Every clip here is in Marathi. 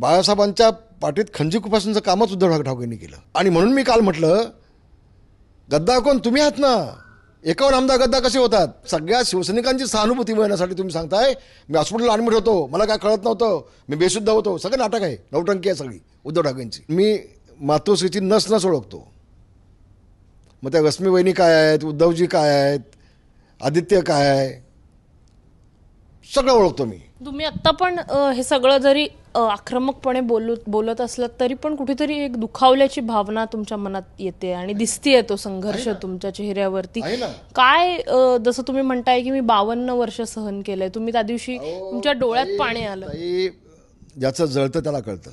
बाळासाहेबांच्या पाठीत खंजी कुपासनचं कामच उद्धव ठाकरेंनी केलं आणि म्हणून मी काल म्हटलं गद्दा कोण तुम्ही आहात ना एकावर आमदार गद्दा कसे होतात सगळ्या शिवसैनिकांची सहानुभूती मिळण्यासाठी तुम्ही सांगताय मी हॉस्पिटलला ॲडमिट होतो मला काय कळत नव्हतं मी बेशुद्ध होतो सगळं नाटक आहे नवटंकी आहे सगळी उद्धव ठाकरेंची मी मातोश्रीची नस नस ओळखतो मग त्या रश्मी वहिनी काय आहेत उद्धवजी काय आहेत आदित्य काय आहे सगळं ओळखतो मी तुम्ही आत्ता पण हे सगळं जरी आक्रमकपणे बोलू बोलत असलात तरी पण कुठेतरी एक दुखावल्याची भावना तुमच्या मनात येते आणि दिसते तो संघर्ष तुमच्या चेहऱ्यावरती काय जसं तुम्ही म्हणताय की मी बावन्न वर्ष सहन केलंय तुम्ही त्या दिवशी तुमच्या डोळ्यात पाणी आलं ज्याचं जळतं त्याला कळतं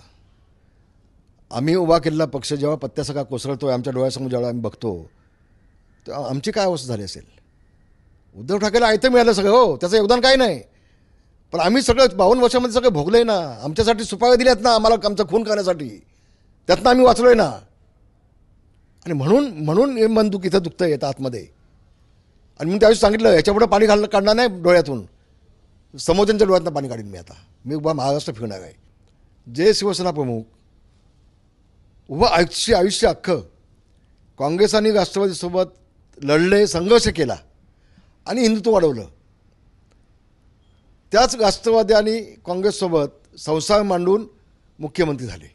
आम्ही उभा केलेला पक्ष जेव्हा सगळा कोसळतोय आमच्या डोळ्यासमोर जेव्हा आम्ही बघतो तर आमची काय अवस्था झाली असेल उद्धव ठाकरेला आयतं मिळालं सगळं हो त्याचं योगदान काही नाही पण आम्ही सगळं बावन्न वर्षामध्ये सगळं भोगलं आहे ना आमच्यासाठी सुपाव्या दिल्यात ना आम्हाला आमचा खून करण्यासाठी त्यातनं आम्ही वाचलो आहे ना आणि म्हणून म्हणून हे बंदूक इथं दुखतं येतं आतमध्ये आणि मी त्यावेळेस सांगितलं याच्यापुढे पाणी घाल काढणार नाही डोळ्यातून समोरच्या डोळ्यातनं पाणी काढीन मी आता मी उभा महाराष्ट्र फिरणार आहे जे शिवसेना प्रमुख उभं आयुष्य आयुष्य अख्खं काँग्रेस आणि राष्ट्रवादीसोबत लढले संघर्ष केला आणि हिंदुत्व वाढवलं त्याच राष्ट्रवादी आणि काँग्रेससोबत संसार मांडून मुख्यमंत्री झाले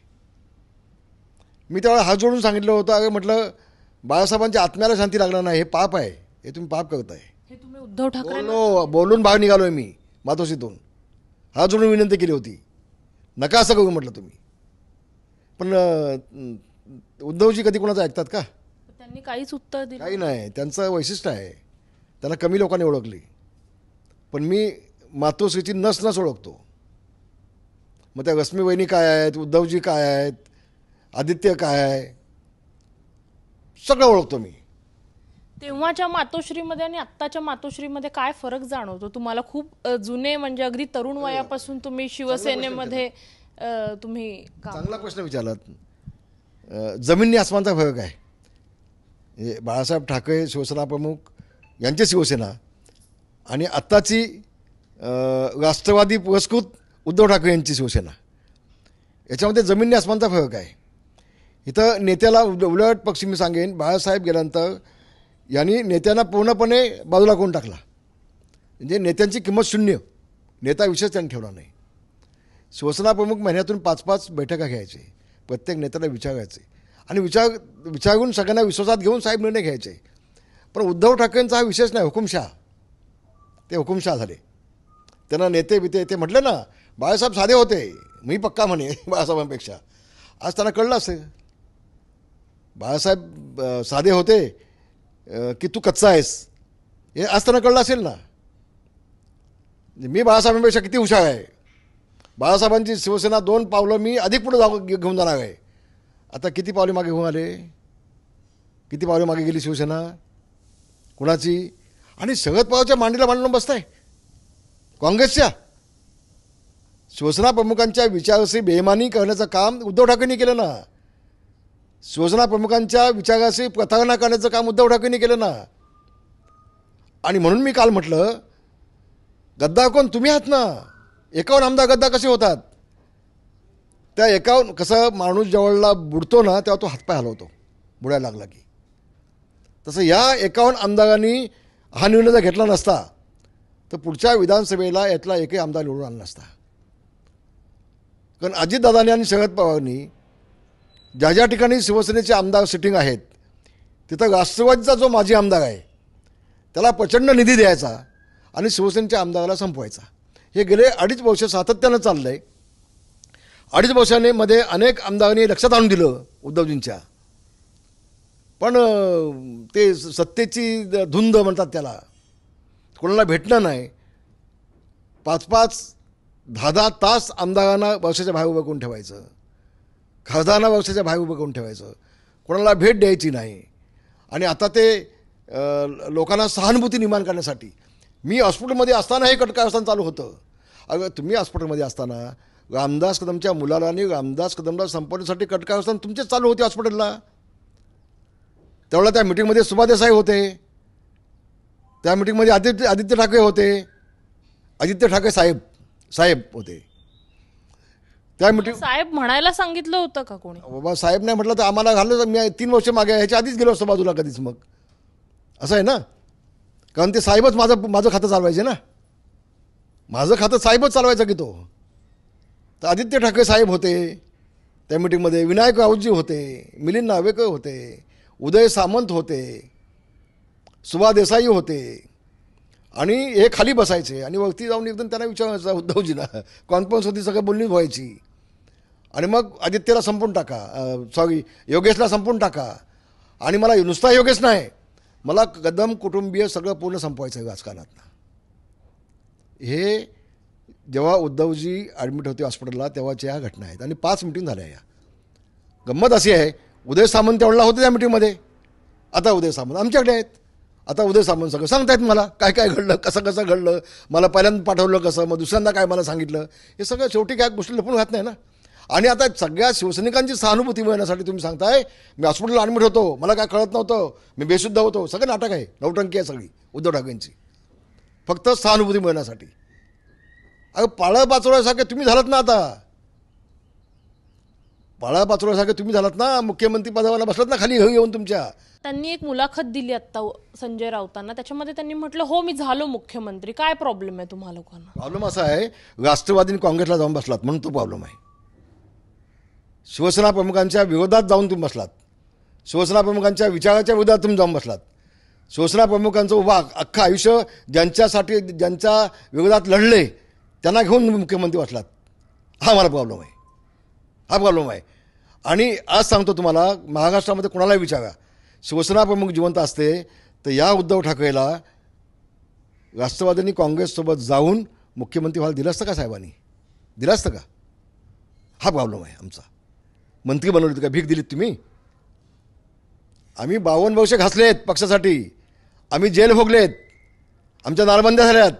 मी त्यावेळेला हात जोडून सांगितलं होतं अगं म्हटलं बाळासाहेबांच्या आत्म्याला शांती लागणार नाही हे पाप आहे हे तुम्ही पाप करत हे तुम्ही उद्धव ठाकरे बोलो बोलून बाहेर निघालोय मी मातोशीतून हात जोडून विनंती केली होती नका असं करू म्हटलं तुम्ही पण उद्धवजी कधी कोणाचं ऐकतात का त्यांनी काहीच उत्तर दिलं काही नाही त्यांचं वैशिष्ट्य आहे त्यांना कमी लोकांनी ओळखली पण मी मातोश्रीची नस नस ओळखतो मग त्या रश्मी वहिनी काय आहेत उद्धवजी काय आहेत आदित्य काय आहे सगळं ओळखतो मी तेव्हाच्या मातोश्रीमध्ये आणि आत्ताच्या मातोश्रीमध्ये काय फरक जाणवतो तुम्हाला खूप जुने म्हणजे अगदी तरुण वयापासून तुम्ही शिवसेनेमध्ये तुम्ही चांगला प्रश्न विचारलात जमिनी आसमानचा फरक आहे बाळासाहेब ठाकरे शिवसेना प्रमुख यांची शिवसेना आणि आत्ताची राष्ट्रवादी पुरस्कृत उद्धव ठाकरे यांची शिवसेना याच्यामध्ये जमीनने आसमानचा फरक आहे इथं नेत्याला उलट पक्षी मी सांगेन बाळासाहेब गेल्यानंतर यांनी नेत्यांना पूर्णपणे बाजूला कोण टाकला म्हणजे नेत्यांची किंमत शून्य नेता विशेष त्यांनी ठेवला नाही शिवसेना प्रमुख महिन्यातून पाच पाच बैठका घ्यायचे प्रत्येक नेत्याला विचारायचे आणि विचार विचारून सगळ्यांना विश्वासात घेऊन साहेब निर्णय घ्यायचे पण उद्धव ठाकरेंचा हा विशेष नाही हुकुमशाह ते हुकुमशाह झाले त्यांना नेते बिते ते म्हटलं ना बाळासाहेब साधे होते मी पक्का म्हणे बाळासाहेबांपेक्षा आज त्यांना कळलं असेल बाळासाहेब साधे होते की तू कच्चा आहेस हे आज त्यांना कळलं असेल ना मी बाळासाहेबांपेक्षा किती हुशार आहे बाळासाहेबांची शिवसेना दोन पावलं मी अधिक पुढे जाऊ घेऊन जाणार आहे आता किती पावले मागे घेऊन आले किती पावले मागे गेली शिवसेना कुणाची आणि शरद पवारच्या मांडीला मांडून बसताय काँग्रेसच्या शिवसेना प्रमुखांच्या विचाराशी बेमानी करण्याचं काम उद्धव ठाकरेंनी केलं ना शिवसेना प्रमुखांच्या विचाराशी प्रतारणा करण्याचं काम उद्धव ठाकरेंनी केलं ना आणि म्हणून मी काल म्हटलं गद्दा कोण तुम्ही आहात ना एकावन आमदार गद्दा कसे होतात त्या एकावन कसं माणूस जवळला बुडतो ना तेव्हा तो हातपाय हलवतो बुडायला लागला की तसं या एकावन्न आमदारांनी हा निर्णय जर घेतला नसता तर पुढच्या विधानसभेला यातला एकही आमदार निवडून आला नसता कारण अजितदादानी आणि शरद पवारांनी ज्या ज्या ठिकाणी शिवसेनेचे आमदार सिटिंग आहेत तिथं राष्ट्रवादीचा जो माजी आमदार आहे त्याला प्रचंड निधी द्यायचा आणि शिवसेनेच्या आमदाराला संपवायचा हे गेले अडीच वर्ष सातत्यानं चाललं आहे अडीच वर्षाने मध्ये अनेक आमदारांनी लक्षात आणून दिलं उद्धवजींच्या पण ते सत्तेची धुंद म्हणतात त्याला कोणाला भेटणं नाही पाच पाच दहा दहा तास आमदारांना वर्षाच्या भाग उभं करून ठेवायचं खासदारांना वर्षाच्या भाग उभं करून ठेवायचं कोणाला भेट द्यायची नाही आणि आता ते लोकांना सहानुभूती निर्माण करण्यासाठी मी हॉस्पिटलमध्ये असताना हे कटकारस्थान चालू होतं अगं तुम्ही हॉस्पिटलमध्ये असताना रामदास कदमच्या मुलाला आणि रामदास कदमला संपवण्यासाठी कटकारस्थान तुमचेच चालू होते हॉस्पिटलला तेवढ्या त्या मिटिंगमध्ये सुभादेसाई होते त्या मिटिंगमध्ये आदित्य आदित्य ठाकरे होते आदित्य ठाकरे साहेब साहेब होते त्या मिटिंग साहेब म्हणायला सांगितलं होतं का कोणी बाबा साहेब नाही म्हटलं तर आम्हाला झालं मी तीन वर्ष मागे ह्याच्या आधीच गेलो असतो बाजूला कधीच मग असं आहे ना कारण ते साहेबच माझं माझं खातं चालवायचे ना माझं खातं साहेबच चालवायचं की तो तर आदित्य ठाकरे साहेब होते त्या मिटिंगमध्ये विनायक राऊतजी होते मिलिंद नावेकर होते उदय सामंत होते सुभा देसाई होते आणि हे खाली बसायचे आणि वक्ती जाऊन एकदम त्यांना विचारायचं उद्धवजीला कॉन्फरन्स होती सगळं बोलणी व्हायची आणि मग आदित्यला संपून टाका सॉरी योगेशला संपून टाका आणि मला नुसता योगेश नाही मला कदम कुटुंबीय सगळं पूर्ण संपवायचं आहे राजकारणातनं हे जेव्हा उद्धवजी ॲडमिट होते हॉस्पिटलला तेव्हाच्या ह्या घटना आहेत आणि पाच मिटिंग झाल्या या गंमत अशी आहे उदय सामंत तेवढला होते त्या मिटिंगमध्ये आता उदय सामंत आमच्याकडे आहेत आता उदय सामंत सगळं सांगतायत मला काय काय घडलं कसं कसं घडलं मला पहिल्यांदा पाठवलं कसं मग दुसऱ्यांदा काय मला सांगितलं हे सगळं शेवटी काय गोष्टी लपून घात नाही ना आणि आता सगळ्या शिवसैनिकांची सहानुभूती मिळण्यासाठी तुम्ही सांगताय मी हॉस्पिटलला ॲडमिट होतो मला काय कळत नव्हतं मी बेशुद्ध होतो सगळं नाटक आहे नवटंकी आहे सगळी उद्धव ठाकरेंची फक्त सहानुभूती मिळण्यासाठी अगं पाळं वाचवण्यासारखे तुम्ही झालात ना आता पळा पाचवल्यासारखं तुम्ही झालात ना मुख्यमंत्री पदावाला बसलात ना खाली येऊन तुमच्या त्यांनी एक मुलाखत दिली आत्ता संजय राऊतांना त्याच्यामध्ये त्यांनी म्हटलं हो मी झालो मुख्यमंत्री काय प्रॉब्लेम आहे तुम्हाला लोकांना प्रॉब्लेम असा आहे राष्ट्रवादीने काँग्रेसला जाऊन बसलात म्हणून तो प्रॉब्लेम आहे शिवसेना प्रमुखांच्या विरोधात जाऊन तुम्ही बसलात शिवसेना प्रमुखांच्या विचाराच्या विरोधात तुम्ही जाऊन बसलात शिवसेना प्रमुखांचं उभा अख्खं आयुष्य ज्यांच्यासाठी ज्यांच्या विरोधात लढले त्यांना घेऊन मुख्यमंत्री बसलात हा मला प्रॉब्लेम आहे हा प्रॉब्लेम आहे आणि आज सांगतो तुम्हाला महाराष्ट्रामध्ये कोणालाही विचारा शिवसेना प्रमुख जिवंत असते तर या उद्धव ठाकरेला राष्ट्रवादींनी काँग्रेससोबत जाऊन मुख्यमंत्री व्हायला दिलं असतं का साहेबांनी दिलं असतं का हा प्रॉब्लेम आहे आमचा मंत्री बनवली का भीक दिलीत तुम्ही आम्ही बावन्न वर्ष घासलेत पक्षासाठी आम्ही जेल भोगलेत आमच्या नारबंद्या झाल्यात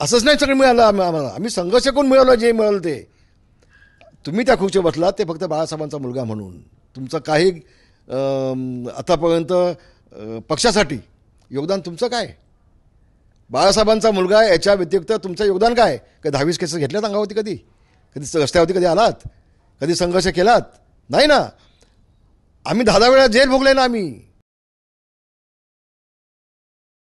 असंच नाही सगळं मिळालं आम्हाला आम्ही संघर्ष करून मिळवलं जे मिळालं ते तुम्ही त्या खुर्चीवर बसलात ते फक्त बाळासाहेबांचा मुलगा म्हणून तुमचं काही आतापर्यंत पक्षासाठी योगदान तुमचं काय बाळासाहेबांचा मुलगा याच्या व्यतिरिक्त तुमचं योगदान काय कधी दहावीस केसेस घेतल्यात अंगावरती कधी कधी रस्त्यावरती कधी आलात कधी संघर्ष केलात नाही ना आम्ही दहा दहा वेळा जेल भोगले ना आम्ही